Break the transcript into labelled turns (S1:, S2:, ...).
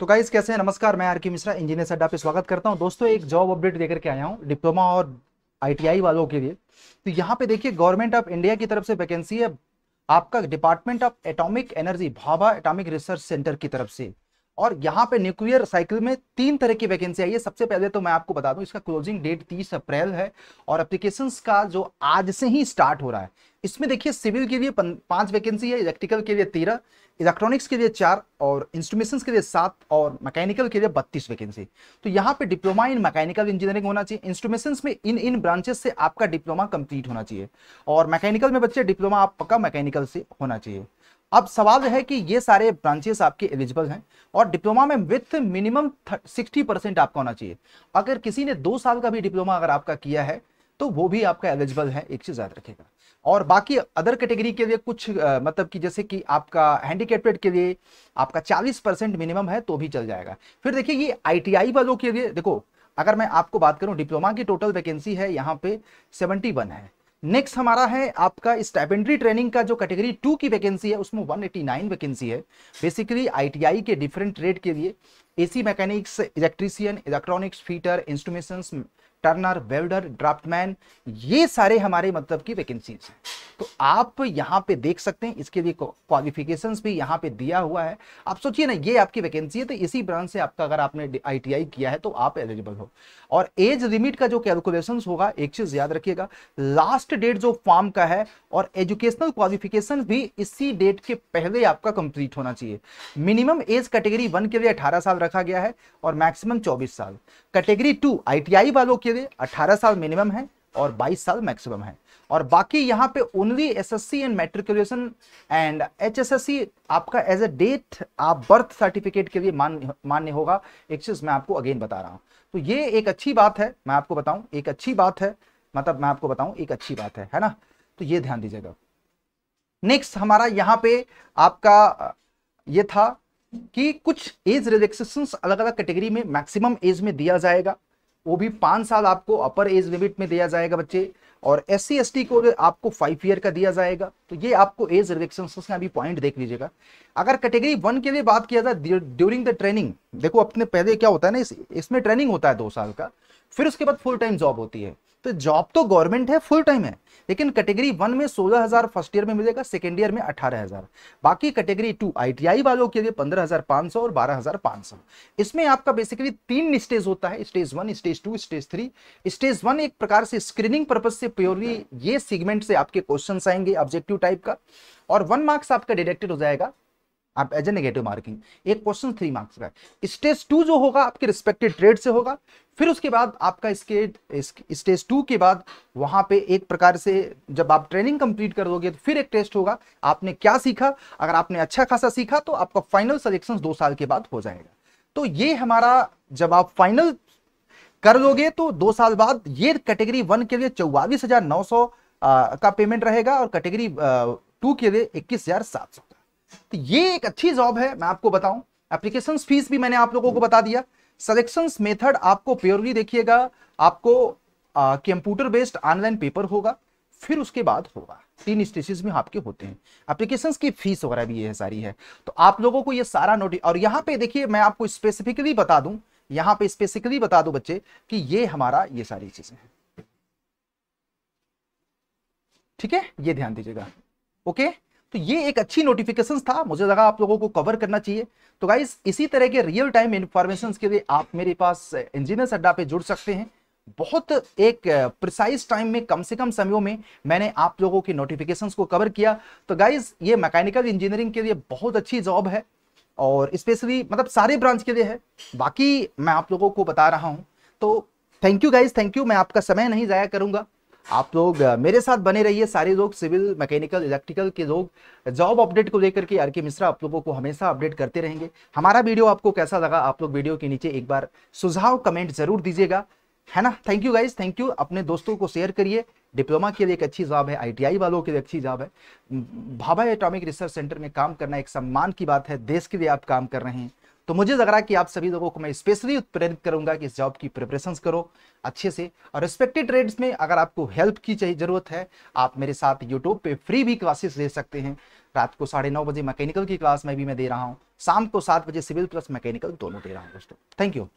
S1: तो गाइज कैसे हैं नमस्कार मैं आरके मिश्रा इंजीनियर अड्डा पे स्वागत करता हूं दोस्तों एक जॉब अपडेट देकर के आया हूं डिप्लोमा और आईटीआई वालों के लिए तो यहाँ पे देखिए गवर्नमेंट ऑफ इंडिया की तरफ से वैकेंसी है आपका Department of Atomic Energy Bhabha Atomic Research Centre की तरफ से और यहाँ पे न्यूक्लियर साइकिल में तीन तरह की वैकेंसी आई है सबसे पहले तो मैं आपको बता दूं इसका क्लोजिंग डेट 30 अप्रैल है और एप्लीकेशन का जो आज से ही स्टार्ट हो रहा है इसमें देखिए सिविल के लिए पांच वैकेंसी है इलेक्ट्रिकल के लिए तेरह इलेक्ट्रॉनिक्स के लिए चार और इंस्ट्रूमेशन के लिए सात और मैकेनिकल के लिए बत्तीस वैकेंसी तो यहाँ पे डिप्लोमा इन मैकेनिकल इंजीनियरिंग होना चाहिए इंस्ट्रूमेशन में इन इन ब्रांचेस से आपका डिप्लोमा कंप्लीट होना चाहिए और मैकेनिकल में बच्चे डिप्लोमा आप पक्का मैकेनिकल से होना चाहिए अब सवाल है कि ये सारे ब्रांचेस आपके एलिजिबल हैं और डिप्लोमा में विथ मिनिमम सिक्सटी परसेंट आपका होना चाहिए अगर किसी ने दो साल का भी डिप्लोमा अगर आपका किया है तो वो भी आपका एलिजिबल है एक चीज याद रखेगा और बाकी अदर कैटेगरी के लिए कुछ आ, मतलब कि जैसे कि आपका हैंडीकेपेड के लिए आपका 40 परसेंट मिनिमम है तो भी चल जाएगा फिर देखिए ये आईटीआई वालों के लिए देखो अगर मैं आपको बात करूं डिप्लोमा की टोटल वैकेंसी है यहाँ पे 71 है नेक्स्ट हमारा है आपका स्टेपेंड्री ट्रेनिंग का जो कैटेगरी टू की वैकेंसी है उसमें 189 वैकेंसी है बेसिकली आईटीआई के डिफरेंट ट्रेड के लिए AC mechanics electrician electronics fitter instrumentation turner welder draughtsman ये सारे हमारे मतलब की वैकेंसीज हैं तो आप यहाँ पे देख सकते हैं इसके लिए क्वालिफिकेशन भी यहाँ पे दिया हुआ है आप सोचिए ना ये आपकी वैकेंसी है तो इसी ब्रांच से आपका अगर आपने आईटीआई किया है तो आप एलिजिबल हो और एज लिमिट का जो कैलकुलेशन होगा एक चीज याद रखिएगा लास्ट डेट जो फॉर्म का है और एजुकेशनल क्वालिफिकेशन भी इसी डेट के पहले आपका कंप्लीट होना चाहिए मिनिमम एज कैटेगरी वन के लिए अठारह साल रखा गया है और मैक्सिमम 24 साल कैटेगरी टू आईटीआई वालों के लिए 18 साल मिनिमम है और 22 साल मैक्सिमम है और बाकी यहाँ पे only SSC and matriculation and HSSC आपका एज ए डेट आप बर्थ सर्टिफिकेट के लिए मान्य मान्य होगा एक चीज मैं आपको अगेन बता रहा हूँ तो ये एक अच्छी बात है मैं आपको बताऊँ एक अच्छी बात है मतलब मैं आपको बताऊँ एक अच्छी बात है है ना तो ये ध्यान दीजिएगा नेक्स्ट हमारा यहाँ पे आपका ये था कि कुछ एज रिलेक्सेशन अलग अलग कैटेगरी में मैक्सिमम एज में दिया जाएगा वो भी पांच साल आपको अपर एज लिमिट में दिया जाएगा बच्चे और एस सी को आपको फाइव ईयर का दिया जाएगा तो ये आपको एज रिलेक्शन का अभी पॉइंट देख लीजिएगा अगर कैटेगरी वन के लिए बात किया जाए ड्यूरिंग द ट्रेनिंग देखो अपने पहले क्या होता है ना इस, इसमें ट्रेनिंग होता है दो साल का फिर उसके बाद फुल टाइम जॉब होती है तो जॉब तो गवर्नमेंट है फुल टाइम है लेकिन कैटेगरी वन में सोलह हजार फर्स्ट ईयर में मिलेगा सेकेंड ईयर में अठारह हजार बाकी कैटेगरी टू आईटीआई वालों के लिए पंद्रह हजार पांच सौ और बारह हजार पांच सौ इसमें आपका बेसिकली तीन स्टेज होता है stage one stage two stage three stage one एक प्रकार से स्क्रीनिंग पर्पज से प्योरली ये सीगमेंट से आपके क्वेश्चन आएंगे ऑब्जेक्टिव टाइप का और वन मार्क्स आपका डिडेक्टेड हो जाएगा आप एज ए नेगेटिव मार्किंग एक क्वेश्चन थ्री मार्क्स का स्टेज टू जो होगा आपके रिस्पेक्टेड ट्रेड से होगा फिर उसके बाद आपका इसके स्टेज टू के बाद वहां पे एक प्रकार से जब आप ट्रेनिंग कंप्लीट कर दोगे तो फिर एक टेस्ट होगा आपने क्या सीखा अगर आपने अच्छा खासा सीखा तो आपका फाइनल सलेक्शन दो साल के बाद हो जाएगा तो ये हमारा जब आप फाइनल कर लोगे तो दो साल बाद ये कैटेगरी वन के लिए चौवालीस का पेमेंट रहेगा और कैटेगरी टू के लिए इक्कीस हजार सात सौ तो ये एक अच्छी जॉब है मैं आपको बताऊं एप्लीकेशन फीस भी मैंने आप लोगों को बता दिया सिलेक्शन मेथड आपको प्योरली देखिएगा आपको कंप्यूटर बेस्ड ऑनलाइन पेपर होगा फिर उसके बाद होगा तीन स्टेजेस में आपके होते हैं एप्लीकेशन की फीस वगैरह भी ये सारी है तो आप लोगों को ये सारा नोटिस और यहाँ पे देखिए मैं आपको स्पेसिफिकली बता दूं यहाँ पे स्पेसिफिकली बता दूं बच्चे कि ये हमारा ये सारी चीजें हैं ठीक है ये ध्यान दीजिएगा ओके तो ये एक अच्छी नोटिफिकेशन था मुझे लगा आप लोगों को कवर करना चाहिए तो गाइज इसी तरह के रियल टाइम इंफॉर्मेशन के लिए आप मेरे पास इंजीनियर्स अड्डा पे जुड़ सकते हैं बहुत एक प्रिसाइज टाइम में कम से कम समयों में मैंने आप लोगों के नोटिफिकेशंस को कवर किया तो गाइज ये मैकेनिकल इंजीनियरिंग के लिए बहुत अच्छी जॉब है और स्पेशली मतलब सारे ब्रांच के लिए है बाकी मैं आप लोगों को बता रहा हूँ तो thank you guys thank you मैं आपका समय नहीं ज़ाया करूंगा आप लोग मेरे साथ बने रहिए सारे लोग सिविल मैकेनिकल इलेक्ट्रिकल के लोग जॉब अपडेट को लेकर के आर के मिश्रा आप लोगों को हमेशा अपडेट करते रहेंगे हमारा वीडियो आपको कैसा लगा आप लोग वीडियो के नीचे एक बार सुझाव कमेंट जरूर दीजिएगा है ना thank you guys thank you अपने दोस्तों को शेयर करिए डिप्लोमा के लिए एक अच्छी जॉब है आईटीआई वालों के लिए अच्छी जॉब है भाभा एटॉमिक रिसर्च सेंटर में काम करना एक सम्मान की बात है देश के लिए आप काम कर रहे हैं तो मुझे लग रहा है कि आप सभी लोगों को मैं स्पेशली प्रेरित करूंगा कि इस जॉब की प्रिपरेशन करो अच्छे से और रिस्पेक्टेड ट्रेड्स में अगर आपको हेल्प की चाहिए ज़रूरत है आप मेरे साथ यूट्यूब पे फ्री भी क्लासेस ले सकते हैं रात को साढ़े नौ बजे मैकेनिकल की क्लास में भी मैं दे रहा हूँ शाम को सात बजे सिविल प्लस मैकेनिकल दोनों दे रहा हूँ दोस्तों थैंक यू